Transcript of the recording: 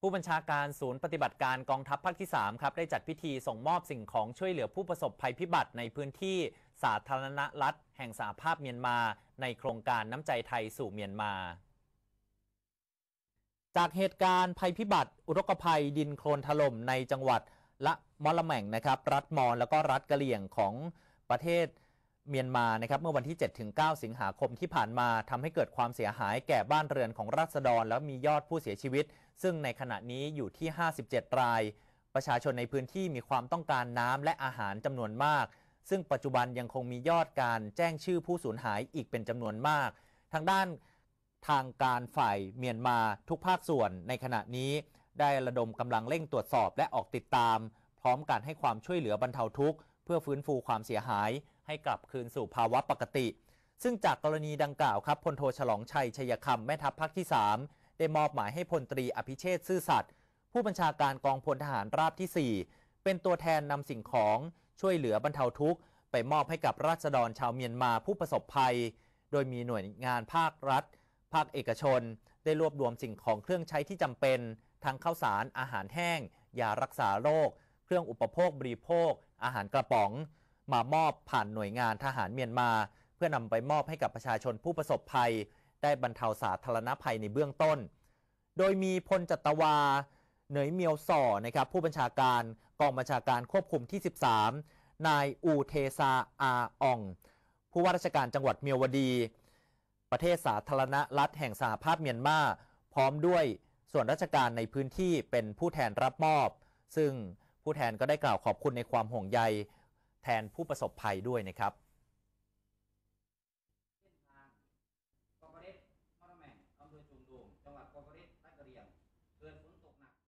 ผู้บัญชาการศูนย์ปฏิบัติการกองทัพภาคที่3ครับได้จัดพิธีส่งมอบสิ่งของช่วยเหลือผู้ประสบภัยพิบัติในพื้นที่สาธารณรัฐ แห่งสหภาพเมียนมาในโครงการน้ำใจไทยสู่เมียนมา จากเหตุการณ์ภัยพิบัติ อุทกภัยดินโคลนถล่มในจังหวัดละมอละแม่งนะครับรัฐมอนแล้วก็รัฐกะเหลี่ยงของประเทศเมียนมา นะครับ เมื่อวันที่ 7-9 สิงหาคมที่ผ่านมาทำให้เกิดความเสียหายแก่บ้านเรือนของราษฎร แล้วมียอดผู้เสียชีวิต ซึ่งในขณะนี้อยู่ที่ 57ราย ประชาชนในพื้นที่มีความต้องการน้ำและอาหารจำนวนมาก ซึ่งปัจจุบันยังคงมียอดการแจ้งชื่อผู้สูญหายอีกเป็นจำนวนมาก ทางด้านทางการฝ่ายเมียนมาทุกภาคส่วน ในขณะนี้ได้ระดมกำลังเร่งตรวจสอบและออกติดตาม พร้อมการให้ความช่วยเหลือบรรเทาทุกข์เพื่อฟื้นฟูความเสียหายให้กลับคืนสู่ภาวะปกติ ซึ่งจากกรณีดังกล่าวครับ พลโทฉลองชัย ชัยคำแม่ทัพภาคที่ 3 ได้มอบหมายให้พลตรีอภิเชษซื่อสัตย์ผู้บัญชาการกองพลทหารราบที่ 4 เป็นตัวแทนนำสิ่งของช่วยเหลือบรรเทาทุกข์ ไปมอบให้กับราษฎรชาวเมียนมาผู้ประสบภัย โดยมีหน่วยงานภาครัฐ ภาคเอกชนได้รวบรวมสิ่งของเครื่องใช้ที่จำเป็น ทั้งข้าวสารอาหารแห้งยารักษาโรคเครื่องอุปโภคบริโภค อาหารกระป๋องมามอบผ่านหน่วยงานทหารเมียนมา เพื่อนำไปมอบให้กับประชาชนผู้ประสบภัยได้บรรเทาสาธารณภัยในเบื้องต้น โดยมีพลจัตวาเหนยเมียวส่อนะครับผู้บัญชาการกองบัญชาการควบคุมที่ 13 นาย อูเทซาอาอ่อง ผู้ว่าราชการจังหวัดเมียวดี ประเทศสาธารณรัฐแห่งสหภาพเมียนมาพร้อมด้วยส่วนราชการในพื้นที่เป็นผู้แทนรับมอบ ซึ่งผู้แทนก็ได้กล่าวขอบคุณในความห่วงใยแทนผู้ประสบภัยด้วยนะครับ